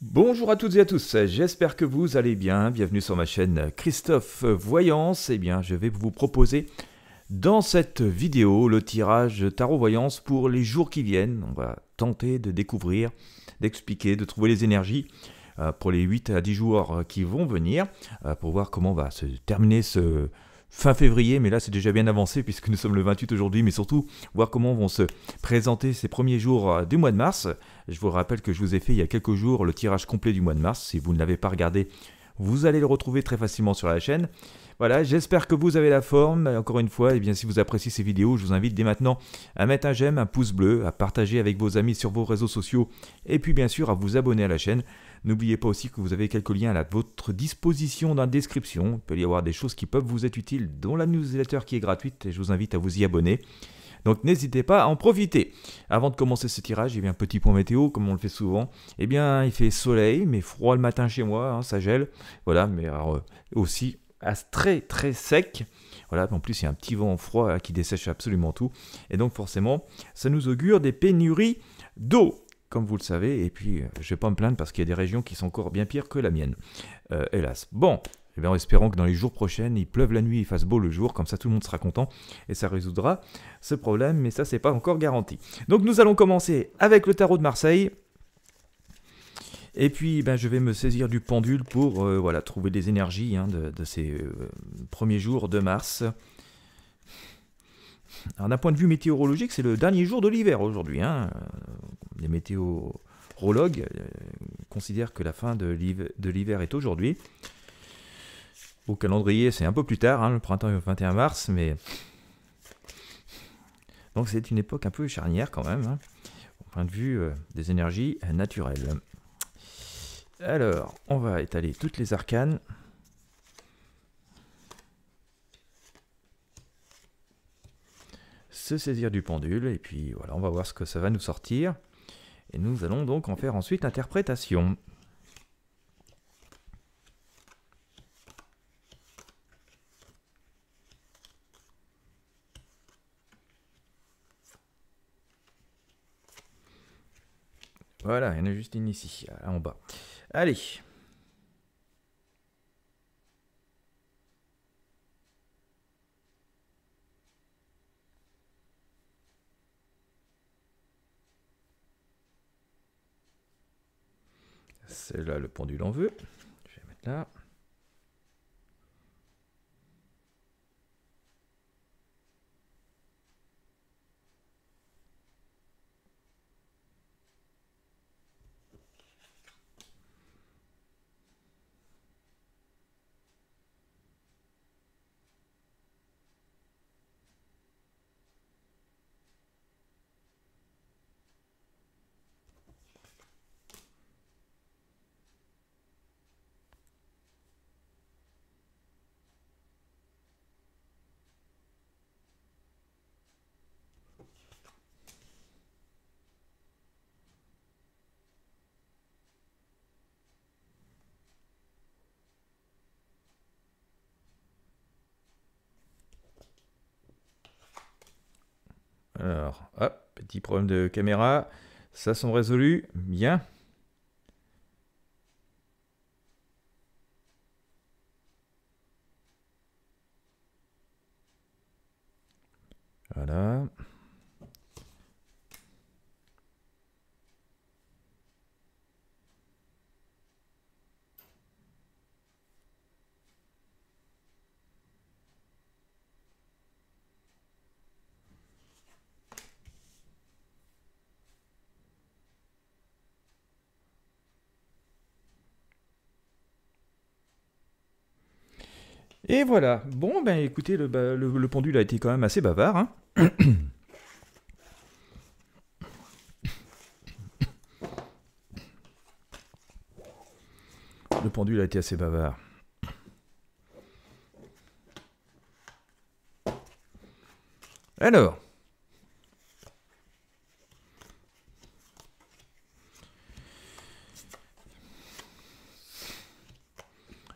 Bonjour à toutes et à tous, j'espère que vous allez bien, bienvenue sur ma chaîne Christophe Voyance, et eh bien je vais vous proposer dans cette vidéo le tirage Tarot Voyance pour les jours qui viennent, on va tenter de découvrir, d'expliquer, de trouver les énergies euh, pour les 8 à 10 jours euh, qui vont venir, euh, pour voir comment va se terminer ce, fin février, mais là c'est déjà bien avancé puisque nous sommes le 28 aujourd'hui, mais surtout voir comment vont se présenter ces premiers jours euh, du mois de mars. Je vous rappelle que je vous ai fait il y a quelques jours le tirage complet du mois de mars. Si vous ne l'avez pas regardé, vous allez le retrouver très facilement sur la chaîne. Voilà, j'espère que vous avez la forme. Encore une fois, eh bien, si vous appréciez ces vidéos, je vous invite dès maintenant à mettre un j'aime, un pouce bleu, à partager avec vos amis sur vos réseaux sociaux et puis bien sûr à vous abonner à la chaîne. N'oubliez pas aussi que vous avez quelques liens à votre disposition dans la description. Il peut y avoir des choses qui peuvent vous être utiles, dont la newsletter qui est gratuite et je vous invite à vous y abonner. Donc n'hésitez pas à en profiter. Avant de commencer ce tirage, il y a un petit point météo, comme on le fait souvent. Eh bien, il fait soleil, mais froid le matin chez moi, hein, ça gèle. Voilà, mais euh, aussi très très sec. Voilà, en plus il y a un petit vent froid hein, qui dessèche absolument tout. Et donc forcément, ça nous augure des pénuries d'eau, comme vous le savez. Et puis, euh, je ne vais pas me plaindre parce qu'il y a des régions qui sont encore bien pires que la mienne. Euh, hélas. Bon, eh en espérant que dans les jours prochains, il pleuve la nuit il fasse beau le jour, comme ça tout le monde sera content et ça résoudra ce problème, mais ça c'est pas encore garanti. Donc nous allons commencer avec le tarot de Marseille. Et puis, ben, je vais me saisir du pendule pour euh, voilà, trouver des énergies hein, de, ces euh, premiers jours de mars. D'un point de vue météorologique, c'est le dernier jour de l'hiver aujourd'hui. Hein. Les météorologues euh, considèrent que la fin de l'hiver est aujourd'hui au calendrier, c'est un peu plus tard, hein, le printemps est le 21 mars, mais. Donc c'est une époque un peu charnière quand même, hein, au point de vue euh, des énergies euh, naturelles. Alors, on va étaler toutes les arcanes. se saisir du pendule, et puis voilà, on va voir ce que ça va nous sortir. Et nous allons donc en faire ensuite l'interprétation. Voilà, il y en a juste une ici, là en bas. Allez. C'est là le pendule en veut. Je vais mettre là. hop, petit problème de caméra. Ça sont résolus. Bien. Voilà. Et voilà. Bon, ben écoutez, le, bah, pendule a été quand même assez bavard. Hein. le pendule a été assez bavard. Alors.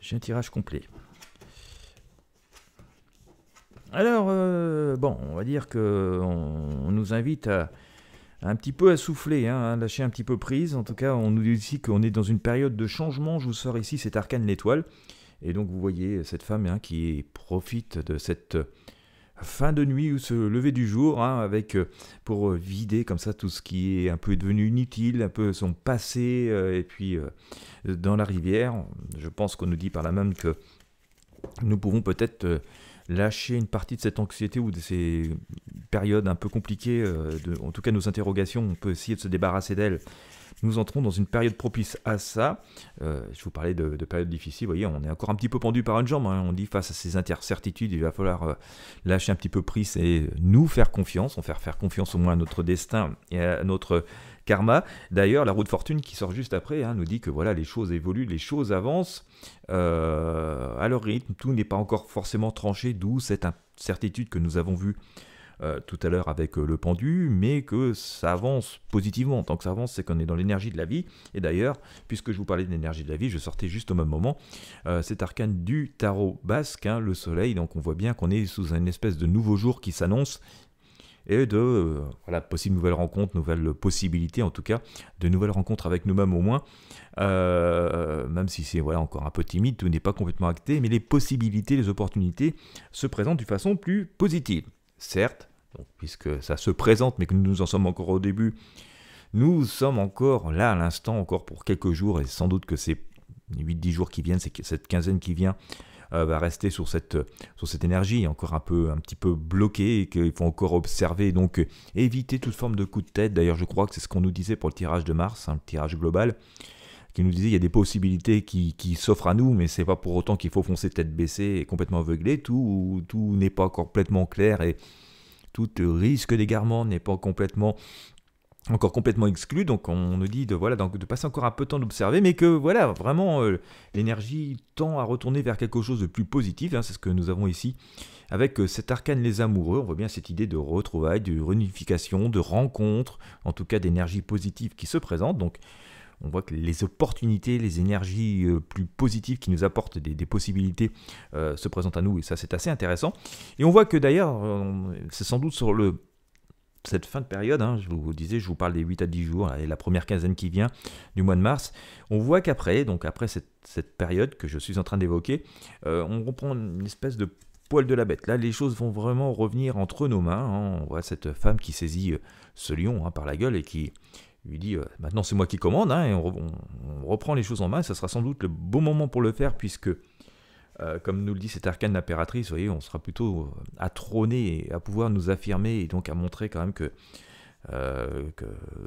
J'ai un tirage complet. Alors, euh, bon, on va dire que on, nous invite à, un petit peu à souffler, hein, à lâcher un petit peu prise. En tout cas, on nous dit ici qu'on est dans une période de changement. Je vous sors ici cet arcane l'étoile. Et donc, vous voyez cette femme hein, qui profite de cette fin de nuit ou ce lever du jour hein, avec euh, pour euh, vider comme ça tout ce qui est un peu devenu inutile, un peu son passé et puis dans la rivière. Je pense qu'on nous dit par là même que nous pouvons peut-être lâcher une partie de cette anxiété ou de ces périodes un peu compliquées, euh, en tout cas nos interrogations, on peut essayer de se débarrasser d'elles. Nous entrons dans une période propice à ça. Euh, je vous parlais de, de, période difficile, vous voyez, on est encore un petit peu pendu par une jambe. Hein. On dit face à ces incertitudes, il va falloir euh, lâcher un petit peu prise et nous faire confiance, on faire faire confiance au moins à notre destin et à notre karma. D'ailleurs, la roue de fortune qui sort juste après hein, nous dit que voilà, les choses évoluent, les choses avancent euh, à leur rythme. Tout n'est pas encore forcément tranché, d'où cette incertitude que nous avons vue euh, tout à l'heure avec euh, le pendu, mais que ça avance positivement. en Tant que ça avance, c'est qu'on est dans l'énergie de la vie. Et d'ailleurs, puisque je vous parlais de l'énergie de la vie, je sortais juste au même moment cet arcane du tarot basque, hein, le soleil. Donc on voit bien qu'on est sous une espèce de nouveau jour qui s'annonce, et de euh, voilà, possibles nouvelles rencontres, nouvelles possibilités en tout cas, de nouvelles rencontres avec nous-mêmes au moins, euh, même si c'est voilà, encore un peu timide, tout n'est pas complètement acté, mais les possibilités, les opportunités se présentent d'une façon plus positive. Certes, puisque ça se présente, mais que nous en sommes encore au début, nous sommes encore là à l'instant, encore pour quelques jours, et sans doute que ces 8-10 jours qui viennent, cette quinzaine qui vient, euh, va rester sur cette, sur cette énergie encore un, peu, un petit peu bloquée qu'il faut encore observer. Donc euh, éviter toute forme de coup de tête. D'ailleurs, je crois que c'est ce qu'on nous disait pour le tirage de Mars, hein, le tirage global qui nous disait il y a des possibilités qui, s'offrent à nous, mais c'est pas pour autant qu'il faut foncer tête baissée et complètement aveuglé. Tout, tout n'est pas complètement clair et tout risque d'égarement n'est pas complètement encore complètement exclu, donc on nous dit de, voilà, passer encore un peu de temps d'observer, mais que voilà, vraiment, euh, l'énergie tend à retourner vers quelque chose de plus positif, hein, c'est ce que nous avons ici, avec euh, cet arcane les amoureux, on voit bien cette idée de retrouvailles, de réunification, de rencontre, en tout cas d'énergie positive qui se présente, donc on voit que les opportunités, les énergies euh, plus positives qui nous apportent des, possibilités se présentent à nous, et ça c'est assez intéressant. Et on voit que d'ailleurs, c'est sans doute sur le cette fin de période, hein, je vous disais, je vous parle des 8 à 10 jours, et la première quinzaine qui vient du mois de mars, on voit qu'après, donc après cette, période que je suis en train d'évoquer, euh, on reprend une espèce de poil de la bête. Là, les choses vont vraiment revenir entre nos mains. Hein. On voit cette femme qui saisit euh, ce lion hein, par la gueule et qui lui dit euh, maintenant c'est moi qui commande, et on, on, reprend les choses en main, ce sera sans doute le bon moment pour le faire, puisque euh, comme nous le dit cet arcane impératrice, on sera plutôt euh, à trôner et à pouvoir nous affirmer et donc à montrer quand même que, euh,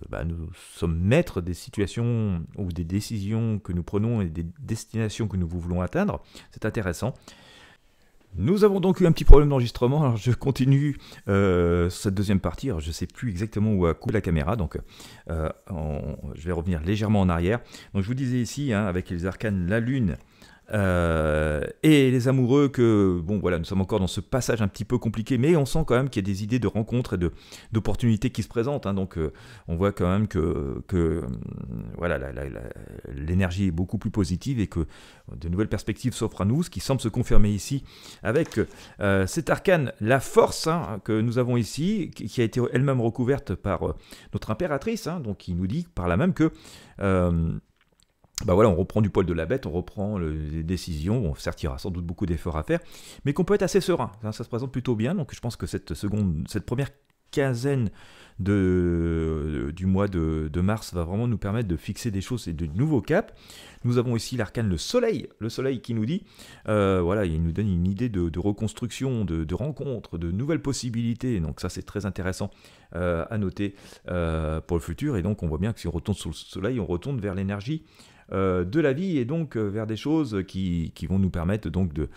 bah, nous sommes maîtres des situations ou des décisions que nous prenons et des destinations que nous voulons atteindre. C'est intéressant. Nous avons donc eu un petit problème d'enregistrement, je continue cette deuxième partie, je ne sais plus exactement où a coupé la caméra, donc je vais revenir légèrement en arrière. Donc je vous disais ici, hein, avec les arcanes, la lune, euh, et les amoureux que, bon voilà, nous sommes encore dans ce passage un petit peu compliqué, mais on sent quand même qu'il y a des idées de rencontres et d'opportunités qui se présentent. Hein. donc euh, on voit quand même que, que euh, voilà, l'énergie est beaucoup plus positive et que de nouvelles perspectives s'offrent à nous, ce qui semble se confirmer ici avec cet arcane, la force hein, que nous avons ici, qui a été elle-même recouverte par notre impératrice, hein. donc qui nous dit par là même que bah voilà, on reprend du poil de la bête, on reprend les décisions, On sortira sans doute beaucoup d'efforts à faire, mais qu'on peut être assez serein, ça, se présente plutôt bien, donc je pense que cette, seconde, cette première quinzaine de, du mois de, mars va vraiment nous permettre de fixer des choses et de nouveaux caps. Nous avons ici l'arcane le soleil, le soleil qui nous dit, euh, voilà, il nous donne une idée de, reconstruction, de, de rencontre, de nouvelles possibilités, donc ça c'est très intéressant euh, à noter euh, pour le futur. Et donc on voit bien que si on retourne sous le soleil, on retourne vers l'énergie euh, de la vie et donc vers des choses qui, vont nous permettre donc de,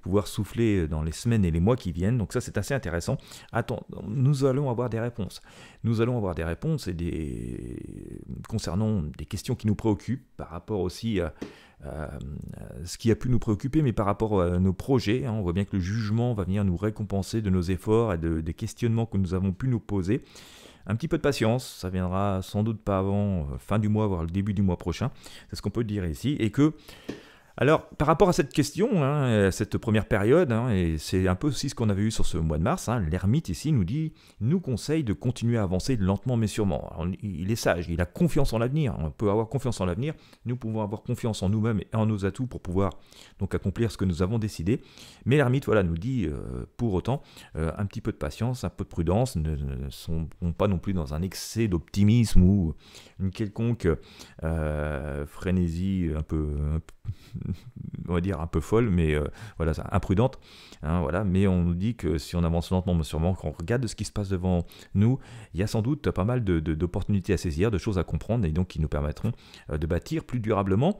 pouvoir souffler dans les semaines et les mois qui viennent. Donc ça c'est assez intéressant. Attends, nous allons avoir des réponses. Nous allons avoir des réponses et des concernant des questions qui nous préoccupent par rapport aussi à euh, ce qui a pu nous préoccuper, mais par rapport euh, à nos projets, hein, on voit bien que le jugement va venir nous récompenser de nos efforts et des questionnements que nous avons pu nous poser. Un petit peu de patience, ça viendra sans doute pas avant euh, fin du mois, voire le début du mois prochain, c'est ce qu'on peut dire ici, et que alors, par rapport à cette question, hein, à cette première période, hein, et c'est un peu aussi ce qu'on avait eu sur ce mois de mars, hein, l'ermite ici nous dit, nous conseille de continuer à avancer lentement mais sûrement. il est sage, il a confiance en l'avenir, on peut avoir confiance en l'avenir, nous pouvons avoir confiance en nous-mêmes et en nos atouts pour pouvoir donc accomplir ce que nous avons décidé. Mais l'ermite, voilà, nous dit euh, pour autant euh, un petit peu de patience, un peu de prudence, ne, sont pas non plus dans un excès d'optimisme ou une quelconque euh, frénésie un peu on va dire, un peu folle, mais euh, voilà, imprudente. Hein, voilà. Mais on nous dit que si on avance lentement, mais sûrement, on regarde ce qui se passe devant nous, il y a sans doute pas mal d'opportunités de, d'opportunités à saisir, de choses à comprendre, et donc qui nous permettront euh, de bâtir plus durablement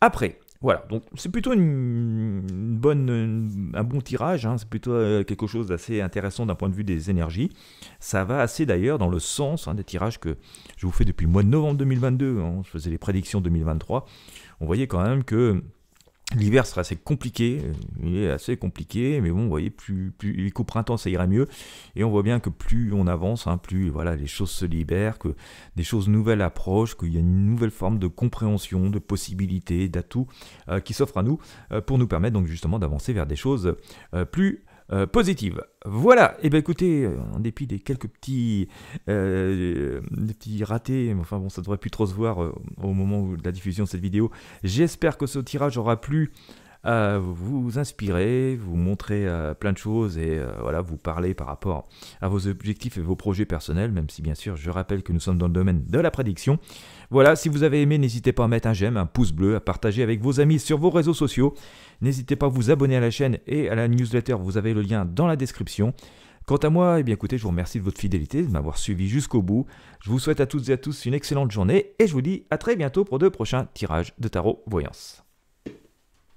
après. Voilà, donc c'est plutôt une, bonne, un bon tirage, hein. c'est plutôt euh, quelque chose d'assez intéressant d'un point de vue des énergies. Ça va assez d'ailleurs dans le sens hein, des tirages que je vous fais depuis le mois de novembre 2022, je faisais les prédictions 2023. On voyait quand même que L'hiver sera assez compliqué, euh, il est assez compliqué, mais bon, vous voyez, plus, plus qu'au printemps, ça ira mieux. Et on voit bien que plus on avance, hein, plus voilà, les choses se libèrent, que des choses nouvelles approchent, qu'il y a une nouvelle forme de compréhension, de possibilités, d'atouts euh, qui s'offrent à nous euh, pour nous permettre donc justement d'avancer vers des choses plus euh, positive. Voilà, et eh bien écoutez, euh, en dépit des quelques petits, euh, euh des petits ratés, enfin bon, ça devrait plus trop se voir au moment de la diffusion de cette vidéo, j'espère que ce tirage aura plu vous inspirer, vous montrer euh, plein de choses et euh, voilà, vous parler par rapport à vos objectifs et vos projets personnels, même si bien sûr je rappelle que nous sommes dans le domaine de la prédiction. Voilà, si vous avez aimé, n'hésitez pas à mettre un j'aime, un pouce bleu, à partager avec vos amis sur vos réseaux sociaux. N'hésitez pas à vous abonner à la chaîne et à la newsletter, vous avez le lien dans la description. Quant à moi, eh bien écoutez, je vous remercie de votre fidélité, de m'avoir suivi jusqu'au bout. Je vous souhaite à toutes et à tous une excellente journée et je vous dis à très bientôt pour de prochains tirages de tarot voyance.